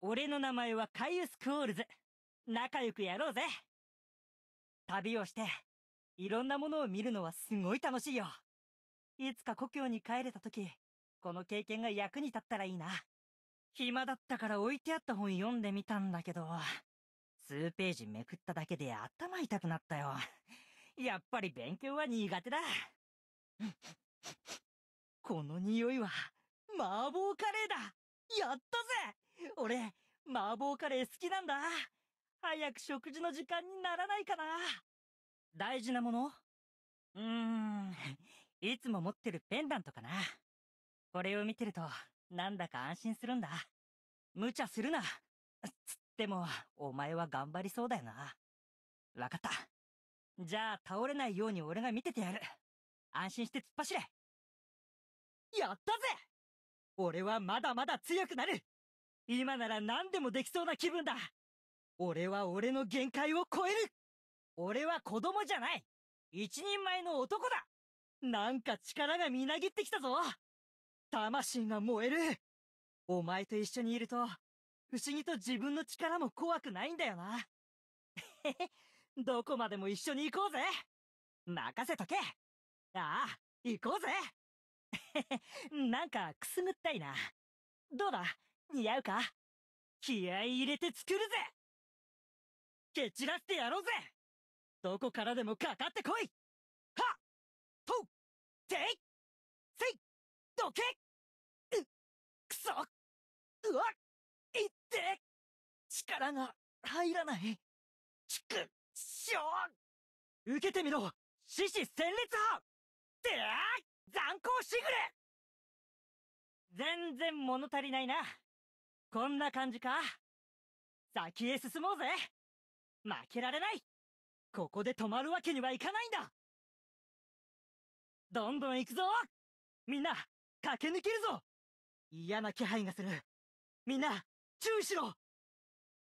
俺の名前はカイウス・クオールズ。仲良くやろうぜ。旅をして、いろんなものを見るのはすごい楽しいよ。いつか故郷に帰れた時、この経験が役に立ったらいいな。暇だったから置いてあった本読んでみたんだけど、数ページめくっただけで頭痛くなったよ。やっぱり勉強は苦手だ。この匂いは、麻婆カレーだやったぜ俺、麻婆カレー好きなんだ。早く食事の時間にならないかな。大事なものうーん、いつも持ってるペンダントかな。これを見てると、なんだか安心するんだ。無茶するな。つっても、お前は頑張りそうだよな。わかった。じゃあ、倒れないように俺が見ててやる。安心して突っ走れ。やったぜ俺はまだまだ強くなる今なら何でもできそうな気分だ俺は俺の限界を超える俺は子供じゃない一人前の男だなんか力がみなぎってきたぞ魂が燃えるお前と一緒にいると、不思議と自分の力も怖くないんだよな。へへ、どこまでも一緒に行こうぜ任せとけああ、行こうぜ なんかくすぐったいな。どうだ似合うか気合い入れて作るぜ蹴散らしてやろうぜどこからでもかかってこいはっとていせいどけうくそうわいって力が入らないちくしょう受けてみろ獅子戦列派でー残光しぐれ全然物足りないな。こんな感じか先へ進もうぜ負けられないここで止まるわけにはいかないんだどんどん行くぞみんな、駆け抜けるぞ嫌な気配がする。みんな、注意しろ